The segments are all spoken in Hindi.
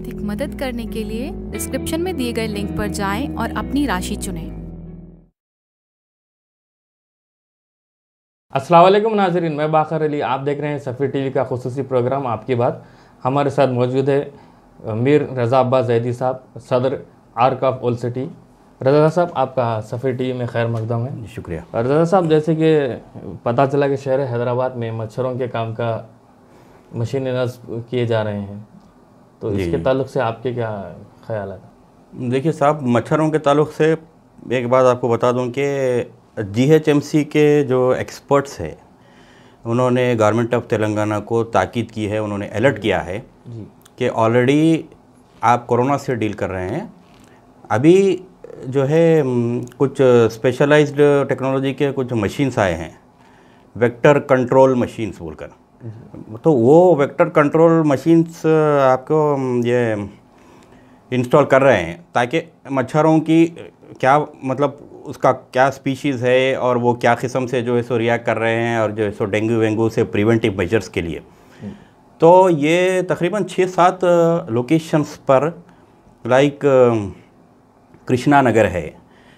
आर्थिक मदद करने के लिए डिस्क्रिप्शन में दिए गए लिंक पर जाएं और अपनी राशि चुनें वालेकुम नाजरीन मैं बाखर अली आप देख रहे हैं सफ़ी टीवी का खसूसी प्रोग्राम आपकी बात हमारे साथ मौजूद है मीर रज़ा अब्बा जैदी साहब सदर आर्क ऑफ ओल सिटी रजा साहब आपका सफ़ी टीवी में खैर मकदम है शुक्रिया रजा साहब जैसे कि पता चला कि शहर हैदराबाद में मच्छरों के काम का मशीन नस्ब किए जा रहे हैं तो इसके ताल्लुक से आपके क्या ख्याल है देखिए साहब मच्छरों के ताल्लुक से एक बात आपको बता दूं कि जीएचएमसी के जो एक्सपर्ट्स हैं उन्होंने गवर्नमेंट ऑफ तेलंगाना को ताकीद की है उन्होंने अलर्ट किया है कि ऑलरेडी आप कोरोना से डील कर रहे हैं अभी जो है कुछ स्पेशलाइज्ड टेक्नोलॉजी के कुछ मशीन्स आए हैं वेक्टर कंट्रोल मशीन्स बोलकर तो वो वेक्टर कंट्रोल मशीन्स आपको ये इंस्टॉल कर रहे हैं ताकि मच्छरों की क्या मतलब उसका क्या स्पीशीज़ है और वो क्या किस्म से जो है सो रिएक्ट कर रहे हैं और जो है सो डेंगू वेंगू से प्रिवेंटिव मेजर्स के लिए हम्म। तो ये तकरीबन छः सात लोकेशंस पर लाइक कृष्णा नगर है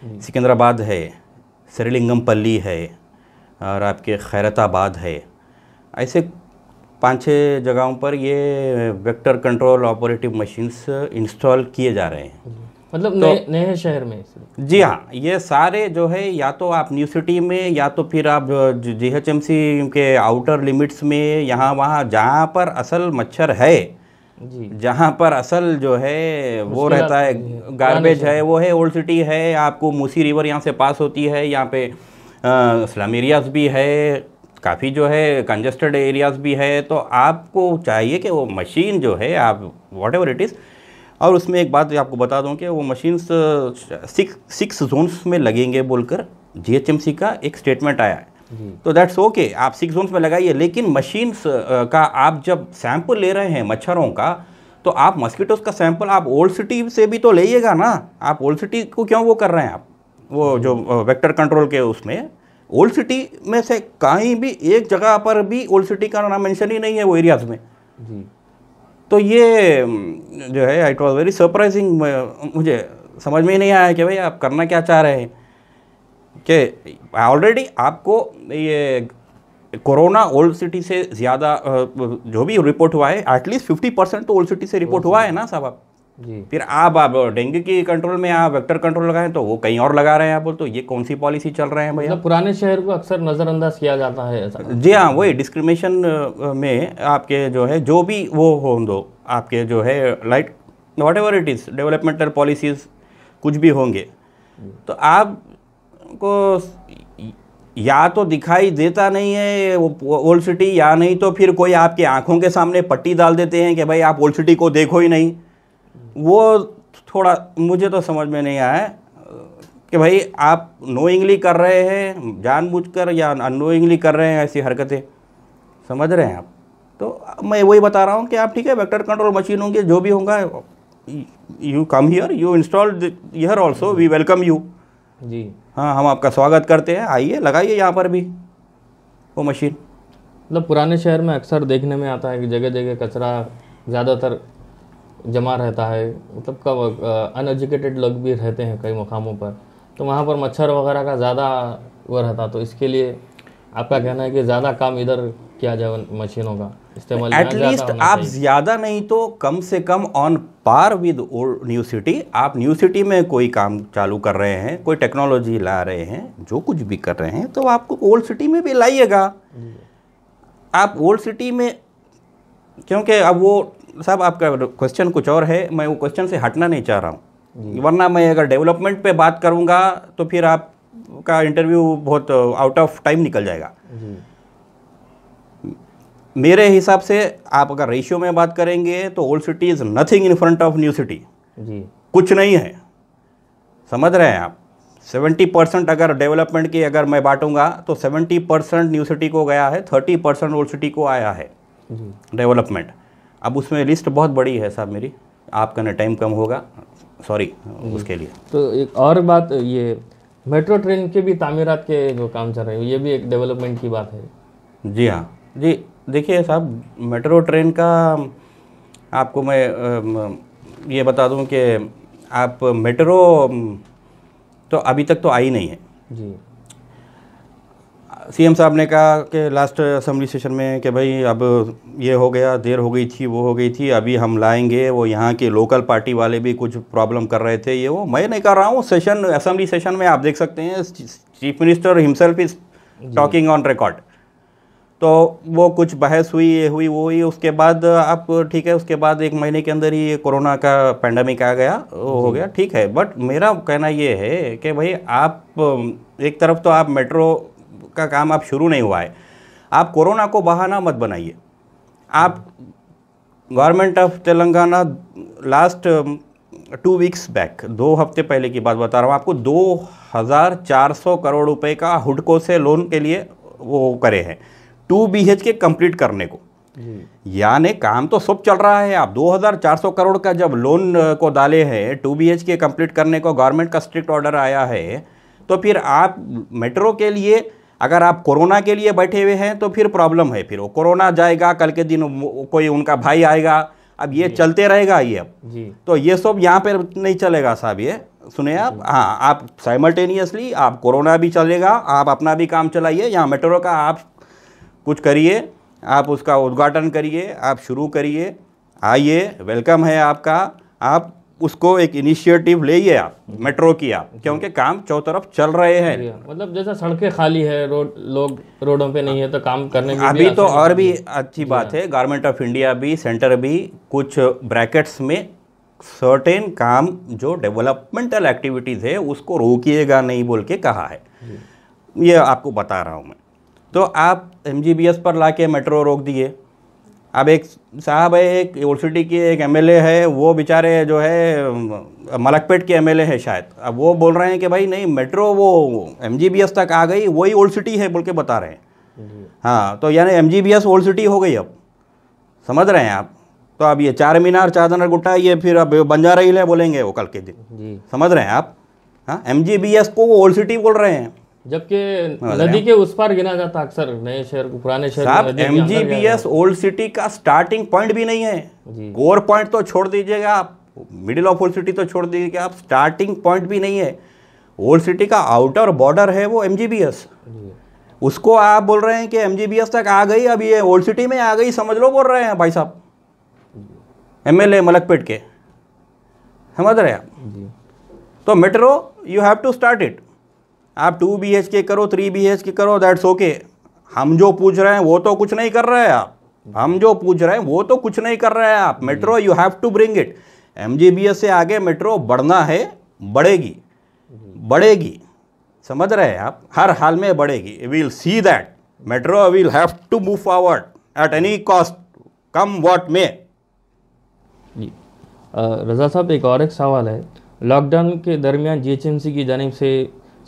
हम्म। सिकंदराबाद है श्रीलिंगम पल्ली है और आपके खैरताबाद है ऐसे पाँच छः जगहों पर ये vector control operative machines install किए जा रहे हैं मतलब तो, नए नए शहर में जी हाँ ये सारे जो है या तो आप न्यू सिटी में या तो फिर आप जी एच एम सी के आउटर लिमिट्स में यहाँ वहाँ जहाँ पर असल मच्छर है जहाँ पर असल जो है वो रहता है गार्बेज है वो है ओल्ड सिटी है आपको मूसी रिवर यहाँ से पास होती है यहाँ पे स्लम एरियाज भी है काफ़ी जो है कंजस्टेड एरियाज़ भी है तो आपको चाहिए कि वो मशीन जो है आप वॉट एवर इट इज़ और उसमें एक बात आपको बता दूं कि वो मशीन सिक्स सिक्स जोन्स में लगेंगे बोलकर जीएचएमसी का एक स्टेटमेंट आया है तो दैट्स ओके आप सिक्स जोन्स में लगाइए लेकिन मशीन्स का आप जब सैंपल ले रहे हैं मच्छरों का तो आप मस्कीटोज का सैंपल आप ओल्ड सिटी से भी तो लीजिएगा ना आप ओल्ड सिटी को क्यों वो कर रहे हैं आप वो जो वेक्टर कंट्रोल के उसमें ओल्ड सिटी में से कहीं भी एक जगह पर भी ओल्ड सिटी का नाम मेंशन ही नहीं है वो एरियाज़ में जी तो ये जो है इट वॉज़ वेरी सरप्राइजिंग मुझे समझ में ही नहीं आया कि भाई आप करना क्या चाह रहे हैं कि ऑलरेडी आपको ये कोरोना ओल्ड सिटी से ज़्यादा जो भी रिपोर्ट हुआ है एटलीस्ट फिफ्टी परसेंट तो ओल्ड सिटी से रिपोर्ट हुआ है ना साहब आप फिर आप आप डेंगू के कंट्रोल में आप वेक्टर कंट्रोल लगाए तो वो कहीं और लगा रहे हैं आप बोल तो ये कौन सी पॉलिसी चल रहे हैं भैया मतलब पुराने शहर को अक्सर नज़रअंदाज किया जाता है जी हाँ वही डिस्क्रिमिनेशन में आपके जो है जो भी वो हो दो आपके जो है light whatever it is developmental policies कुछ भी होंगे तो आप को या तो दिखाई देता नहीं है ओल्ड सिटी या नहीं तो फिर कोई आपके आंखों के सामने पट्टी डाल देते हैं कि भाई आप ओल्ड सिटी को देखो ही नहीं वो थोड़ा मुझे तो समझ में नहीं आया कि भाई आप नोइंगली कर रहे हैं जानबूझकर या अनोइंगली कर रहे हैं ऐसी हरकतें समझ रहे हैं आप तो मैं वही बता रहा हूँ कि आप ठीक है वेक्टर कंट्रोल मशीन होंगे जो भी होगा you come here you install here also we welcome you जी हाँ हम आपका स्वागत करते हैं आइए लगाइए यहाँ पर भी वो मशीन मतलब पुराने शहर में अक्सर देखने में आता है कि जगह जगह कचरा ज़्यादातर जमा रहता है मतलब कब अनएजुकेटेड लोग भी रहते हैं कई मकामों पर तो वहाँ पर मच्छर वगैरह का ज़्यादा वो रहता तो इसके लिए आपका कहना है कि ज़्यादा काम इधर किया जाए मशीनों का इस्तेमाल एटलीस्ट आप ज़्यादा नहीं तो कम से कम on par with old new city आप न्यू सिटी में कोई काम चालू कर रहे हैं कोई टेक्नोलॉजी ला रहे हैं जो कुछ भी कर रहे हैं तो आपको ओल्ड सिटी में भी लाइएगा आप ओल्ड सिटी में क्योंकि अब वो साहब आपका क्वेश्चन कुछ और है मैं वो क्वेश्चन से हटना नहीं चाह रहा हूँ वरना मैं अगर डेवलपमेंट पे बात करूँगा तो फिर आपका इंटरव्यू बहुत आउट ऑफ टाइम निकल जाएगा मेरे हिसाब से आप अगर रेशियो में बात करेंगे तो old city is nothing in front of new city कुछ नहीं है समझ रहे हैं आप 70 परसेंट अगर डेवलपमेंट की अगर मैं बांटूंगा तो 70 परसेंट न्यू सिटी को गया है 30 परसेंट ओल्ड सिटी को आया है डेवलपमेंट अब उसमें लिस्ट बहुत बड़ी है साहब मेरी आपका ना टाइम कम होगा सॉरी हम्म। उसके लिए तो एक और बात ये मेट्रो ट्रेन के भी तामीरत के जो काम चल रहे हैं ये भी एक डेवलपमेंट की बात है जी हाँ जी देखिए साहब मेट्रो ट्रेन का आपको मैं ये बता दूं कि आप मेट्रो तो अभी तक तो आई नहीं है जी सीएम साहब ने कहा कि लास्ट असम्बली सेशन में कि भाई अब ये हो गया देर हो गई थी वो हो गई थी अभी हम लाएंगे वो यहाँ के लोकल पार्टी वाले भी कुछ प्रॉब्लम कर रहे थे ये वो मैं नहीं कर रहा हूँ सेशन असम्बली सेशन में आप देख सकते हैं chief minister himself is talking on record तो वो कुछ बहस हुई ये हुई वो हुई उसके बाद आप ठीक है उसके बाद एक महीने के अंदर ही ये कोरोना का पैंडमिक आ गया वो हो गया ठीक है बट मेरा कहना ये है कि भाई आप एक तरफ तो आप मेट्रो का काम आप शुरू नहीं हुआ है आप कोरोना को बहाना मत बनाइए आप government of Telangana last two weeks back दो हफ्ते पहले की बात बता रहा हूँ आपको दो हज़ार चार सौ करोड़ रुपए का हुडको से लोन के लिए वो करे हैं two B H K complete करने को यानी काम तो सब चल रहा है आप 2400 करोड़ का जब लोन uh, को डाले हैं टू बी के कंप्लीट करने को गवर्नमेंट का स्ट्रिक्ट ऑर्डर आया है तो फिर आप मेट्रो के लिए अगर आप कोरोना के लिए बैठे हुए हैं तो फिर प्रॉब्लम है फिर वो कोरोना जाएगा कल के दिन कोई उनका भाई आएगा अब ये चलते रहेगा ये अब तो ये सब यहाँ पर नहीं चलेगा साहब ये सुने आप हाँ आप साइमल्टेनियसली आप कोरोना भी चलेगा आप अपना भी काम चलाइए यहाँ मेट्रो का आप कुछ करिए आप उसका उद्घाटन करिए आप शुरू करिए आइए वेलकम है आपका आप उसको एक इनिशिएटिव ले आप मेट्रो की आप क्योंकि काम चौतरफ चल रहे हैं मतलब जैसा सड़कें खाली है रोड लोग रोडों पे नहीं है तो काम करने में अभी तो और भी अच्छी बात हाँ। है गवर्नमेंट ऑफ इंडिया भी सेंटर भी कुछ ब्रैकेट्स में सर्टेन काम जो डेवलपमेंटल एक्टिविटीज़ है उसको रोकिएगा नहीं बोल के कहा है ये आपको बता रहा हूँ मैं तो आप एम पर ला के मेट्रो रोक दिए अब एक साहब है एक सिटी के एक एमएलए है वो बेचारे जो है मलकपेट के एमएलए है शायद अब वो बोल रहे हैं कि भाई नहीं मेट्रो वो एम तक आ गई वही ओल्ड सिटी है बोल के बता रहे हैं हाँ तो यानी एम जी ओल्ड सिटी हो गई अब समझ रहे हैं आप तो अब ये चार मीनार चादनर गुट्टा ये फिर अब बंजारा ही है बोलेंगे वो कल के दिन समझ रहे हैं आप हाँ एम को वो ओल्ड सिटी बोल रहे हैं जबकि हाँ, नदी के उस पार गिना जाता अक्सर नए शहर को पुराने शहर M G B S old city का स्टार्टिंग पॉइंट भी नहीं है कोर पॉइंट तो छोड़ दीजिएगा आप मिडिल ऑफ ओल्ड सिटी तो छोड़ दीजिएगा आप स्टार्टिंग पॉइंट भी नहीं है ओल्ड सिटी का आउटर बॉर्डर है वो एम जी बी एस उसको आप बोल रहे हैं कि एम जी बी एस तक आ गई अब ये ओल्ड सिटी में आ गई समझ लो बोल रहे हैं भाई साहब एम एल ए मलकपेट के समझ रहे हैं आप तो metro you have to start it आप टू बी एच के करो थ्री बी एच के करो दैट्स ओके हम जो पूछ रहे हैं वो तो कुछ नहीं कर रहे हैं आप हम जो पूछ रहे हैं वो तो कुछ नहीं कर रहे हैं आप hmm. Metro you have to bring it M से आगे मेट्रो बढ़ना है बढ़ेगी बढ़ेगी समझ रहे हैं आप हर हाल में बढ़ेगी will see that metro will have to move forward at any cost come what may Raza साहब एक और एक सवाल है लॉकडाउन के दरमियान जीएचएमसी की जानब से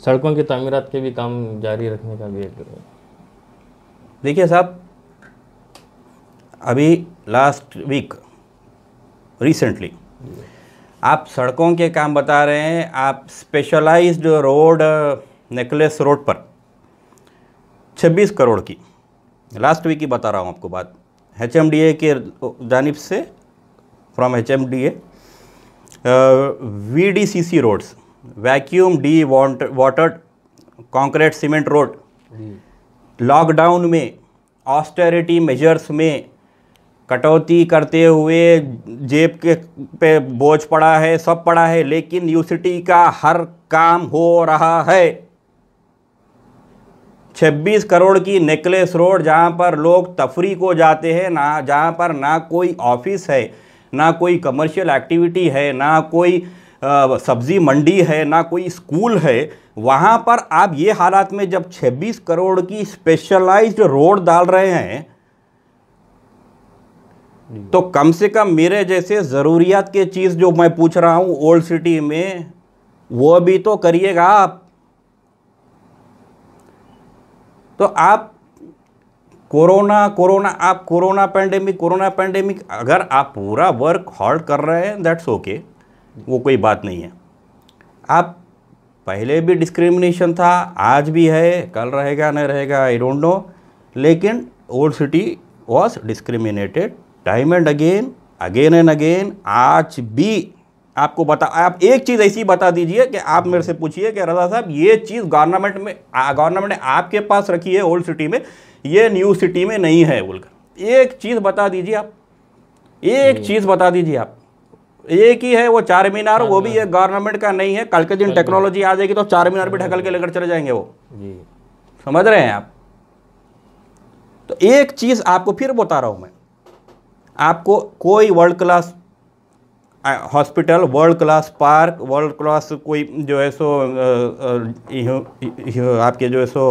सड़कों की तमीरत के भी काम जारी रखने का भी एक देखिए साहब अभी लास्ट वीक रिसेंटली आप सड़कों के काम बता रहे हैं आप स्पेशलाइज्ड रोड नेकलेस रोड पर 26 करोड़ की लास्ट वीक की बता रहा हूँ आपको बात एच एम डी ए के जानब से from H M D A V D C C roads vacuum D water concrete cement road lockdown में ऑस्टेरिटी मेजर्स में कटौती करते हुए जेब के पे बोझ पड़ा है सब पड़ा है लेकिन यूसीटी का हर काम हो रहा है 26 करोड़ की नेकलेस रोड जहां पर लोग तफरी को जाते हैं ना जहां पर ना कोई ऑफिस है ना कोई कमर्शियल एक्टिविटी है ना कोई सब्ज़ी मंडी है ना कोई स्कूल है वहाँ पर आप ये हालात में जब 26 करोड़ की स्पेशलाइज्ड रोड डाल रहे हैं तो कम से कम मेरे जैसे ज़रूरियात के चीज़ जो मैं पूछ रहा हूँ ओल्ड सिटी में वो भी तो करिएगा आप तो आप कोरोना कोरोना आप कोरोना पैंडेमिक कोरोना पैंडेमिक अगर आप पूरा वर्क हॉल्ट कर रहे हैं दैट्स ओके okay. वो कोई बात नहीं है आप पहले भी डिस्क्रिमिनेशन था आज भी है कल रहेगा नहीं रहेगा आई डोंट नो लेकिन old city was discriminated time and again again and again आज भी आपको बता आप एक चीज़ ऐसी बता दीजिए कि आप मेरे से पूछिए कि रजा साहब ये चीज़ गवर्नमेंट में गवर्नमेंट ने आपके पास रखी है ओल्ड सिटी में ये न्यू सिटी में नहीं है बोलकर एक चीज़ बता दीजिए आप एक चीज़ बता दीजिए आप एक ही है वो चार मीनार वो भी एक गवर्नमेंट का नहीं है कल के दिन टेक्नोलॉजी आ जाएगी तो चार मीनार भी ढकल के लेकर चले जाएंगे वो जी समझ रहे हैं आप तो एक चीज़ आपको फिर बता रहा हूं मैं आपको कोई world class hospital world class park world class कोई जो है सो आपके जो है सो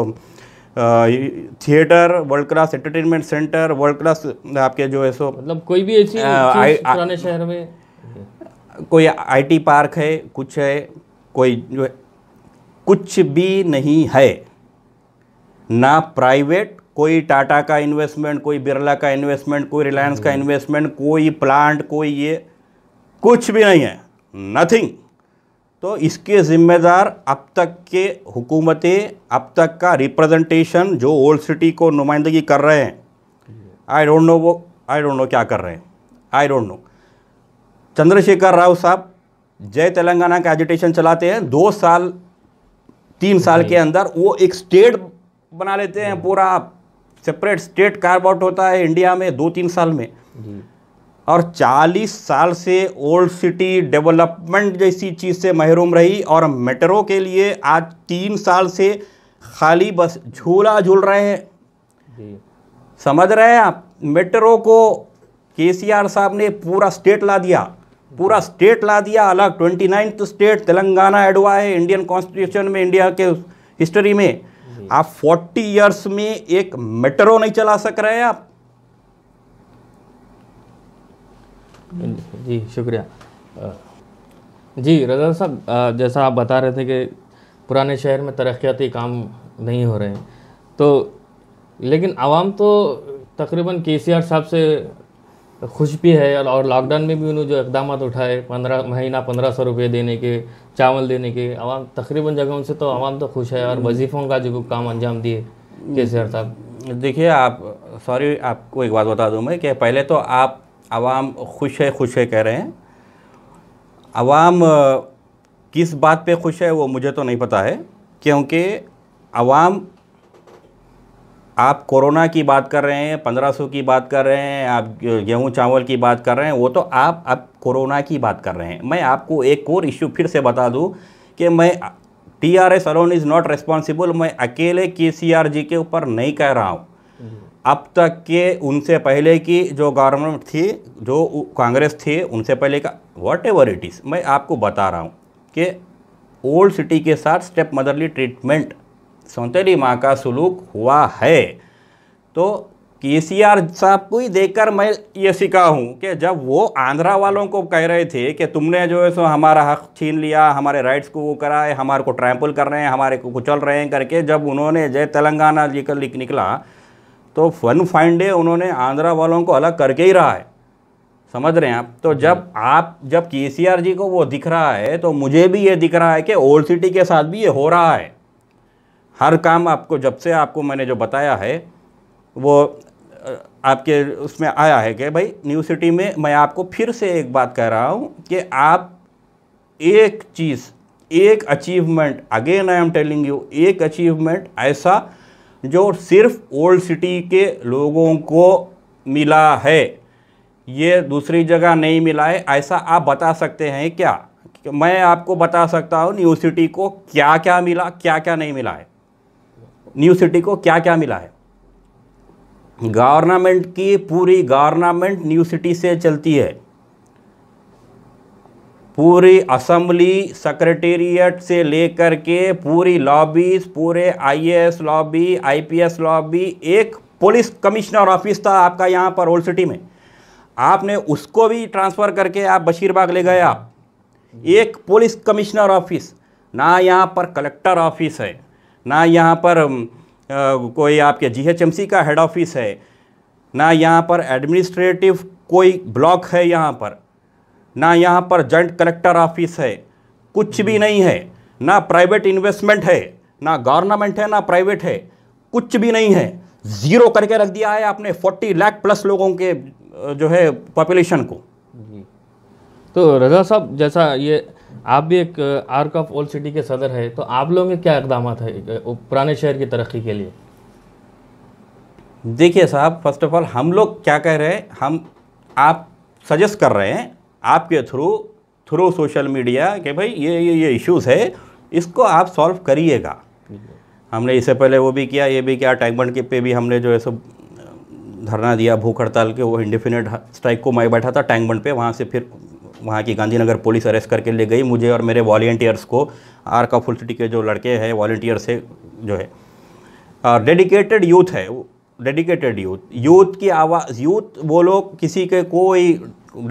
theatre world class entertainment centre world class आपके जो है सो मतलब कोई भी ऐसी पुराने शहर में कोई आईटी पार्क है कुछ है कोई जो है कुछ भी नहीं है ना प्राइवेट कोई टाटा का इन्वेस्टमेंट कोई बिरला का इन्वेस्टमेंट कोई रिलायंस का इन्वेस्टमेंट हम्म। कोई प्लांट कोई ये कुछ भी नहीं है नथिंग तो इसके ज़िम्मेदार अब तक के हुकूमतें अब तक का रिप्रेजेंटेशन जो ओल्ड सिटी को नुमाइंदगी कर रहे हैं आई डोंट नो वो आई डोंट नो क्या कर रहे हैं I don't know Chandrashekar Rao साहब जय तेलंगाना का एजुटेशन चलाते हैं दो साल तीन साल के अंदर वो एक स्टेट बना लेते हैं पूरा सेपरेट स्टेट कार्व आउट होता है इंडिया में दो तीन साल में और 40 साल से ओल्ड सिटी डेवलपमेंट जैसी चीज़ से महरूम रही और मेट्रो के लिए आज तीन साल से खाली बस झूला झूल रहे हैं समझ रहे हैं आप मेट्रो को केसीआर साहब ने पूरा स्टेट ला दिया पूरा स्टेट ला दिया अलग twenty ninth state Telangana add हुआ है इंडियन कॉन्स्टिट्यूशन में इंडिया के हिस्ट्री में आप फोर्टी इयर्स में एक मेट्रो नहीं चला सक रहे हैं आप जी शुक्रिया जी रजा साहब जैसा आप बता रहे थे कि पुराने शहर में तरक्याती काम नहीं हो रहे हैं तो लेकिन आवाम तो तकरीबन के साहब से खुश भी है और लॉकडाउन में भी उन्होंने जो इकदाम उठाए पंद्रह महीना पंद्रह सौ रुपये देने के चावल देने के आवाम तकरीबन जगह उनसे तो आवाम तो खुश है और हम्म। वजीफ़ों का जो काम अंजाम दिए के सर साहब देखिए आप सॉरी आपको एक बात बता दूं मैं कि पहले तो आप आवाम खुश है खुश है कह रहे हैं आवाम किस बात पे खुश है वो मुझे तो नहीं पता है क्योंकि आवाम आप कोरोना की बात कर रहे हैं पंद्रह सौ की बात कर रहे हैं आप गेहूं चावल की बात कर रहे हैं वो तो आप अब कोरोना की बात कर रहे हैं मैं आपको एक और इश्यू फिर से बता दूं कि मैं T R S alone is not responsible मैं अकेले के सी आर जी के ऊपर नहीं कह रहा हूँ अब तक के उनसे पहले की जो गवर्नमेंट थी जो कांग्रेस थी उनसे पहले का वॉट एवर इट इज़ मैं आपको बता रहा हूँ कि ओल्ड सिटी के साथ स्टेप मदरली ट्रीटमेंट सौतेली माँ का सलूक हुआ है तो के सी आर साहब को ही देखकर मैं ये सीखा हूँ कि जब वो आंध्रा वालों को कह रहे थे कि तुमने जो है सो हमारा हक छीन लिया हमारे राइट्स को वो कराए हमारे को ट्रैम्पल कर रहे हैं हमारे को कुचल रहे हैं करके जब उन्होंने जय तेलंगाना लिखकर लिख निकला तो फन फाइंड डे उन्होंने आंध्रा वालों को अलग करके ही रहा है समझ रहे हैं आप तो जब आप जब के सी आर जी को वो दिख रहा है तो मुझे भी ये दिख रहा है कि ओल्ड सिटी के साथ भी ये हो रहा है हर काम आपको जब से आपको मैंने जो बताया है वो आपके उसमें आया है कि भाई न्यू सिटी में मैं आपको फिर से एक बात कह रहा हूँ कि आप एक चीज़ एक achievement again I am telling you एक अचीवमेंट ऐसा जो सिर्फ ओल्ड सिटी के लोगों को मिला है ये दूसरी जगह नहीं मिला है ऐसा आप बता सकते हैं क्या मैं आपको बता सकता हूँ न्यू सिटी को क्या क्या मिला क्या क्या नहीं मिला है न्यू सिटी को क्या क्या मिला है गवर्नमेंट की पूरी गवर्नमेंट न्यू सिटी से चलती है पूरी असम्बली सेक्रेटेरिएट से लेकर के पूरी लॉबीज पूरे आईएएस लॉबी आईपीएस लॉबी एक पुलिस कमिश्नर ऑफिस था आपका यहाँ पर ओल्ड सिटी में आपने उसको भी ट्रांसफ़र करके आप बशीरबाग ले गए आप एक पुलिस कमिश्नर ऑफिस ना यहाँ पर कलेक्टर ऑफिस है ना यहाँ पर कोई आपके जीएचएमसी का हेड ऑफिस है ना यहाँ पर एडमिनिस्ट्रेटिव कोई ब्लॉक है यहाँ पर ना यहाँ पर जॉइंट कलेक्टर ऑफिस है कुछ भी नहीं है ना प्राइवेट इन्वेस्टमेंट है ना गवर्नमेंट है ना प्राइवेट है कुछ भी नहीं है ज़ीरो करके रख दिया है आपने फोर्टी लाख प्लस लोगों के जो है पॉपुलेशन को तो रजा साहब जैसा ये आप भी एक आर्क ऑफ ओल्ड सिटी के सदर है तो आप लोगों के क्या इकदाम है पुराने शहर की तरक्की के लिए देखिए साहब फर्स्ट ऑफ ऑल हम लोग क्या कह रहे हैं हम आप सजेस्ट कर रहे हैं आपके थ्रू थ्रू सोशल मीडिया कि भाई ये ये ये इश्यूज़ है इसको आप सॉल्व करिएगा हमने इससे पहले वो भी किया ये भी किया बंड के पे भी हमने जो है सब धरना दिया भूख हड़ताल के वो इंडिफिनिट स्ट्राइक को मैं बैठा था बंड पे वहाँ से फिर वहाँ की गांधीनगर पुलिस अरेस्ट करके ले गई मुझे और मेरे वॉल्टियर्स को आर का फुल सिटी के जो लड़के हैं वॉल्टियर्स है जो है डेडिकेटेड यूथ है डेडिकेटेड यूथ यूथ की आवाज़ यूथ वो लोग किसी के कोई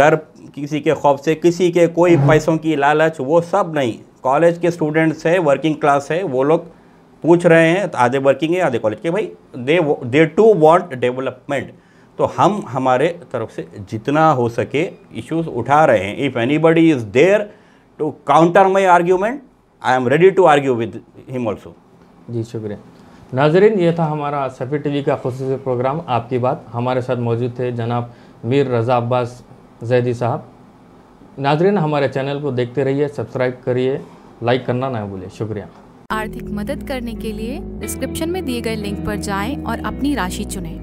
डर किसी के खौफ से किसी के कोई पैसों की लालच वो सब नहीं कॉलेज के स्टूडेंट्स है वर्किंग क्लास है वो लोग पूछ रहे हैं तो आधे वर्किंग है आधे कॉलेज के भाई they they to want development तो हम हमारे तरफ से जितना हो सके इश्यूज उठा रहे हैं if anybody is there to counter my argument I am ready to argue with him also जी शुक्रिया नाजरीन ये था हमारा सफ़ी टी का खसूस प्रोग्राम आपकी बात हमारे साथ मौजूद थे जनाब मीर रज़ा अब्बास जैदी साहब नाजरीन हमारे चैनल को देखते रहिए सब्सक्राइब करिए लाइक करना ना भूलें शुक्रिया आर्थिक मदद करने के लिए डिस्क्रिप्शन में दिए गए लिंक पर जाएं और अपनी राशि चुनें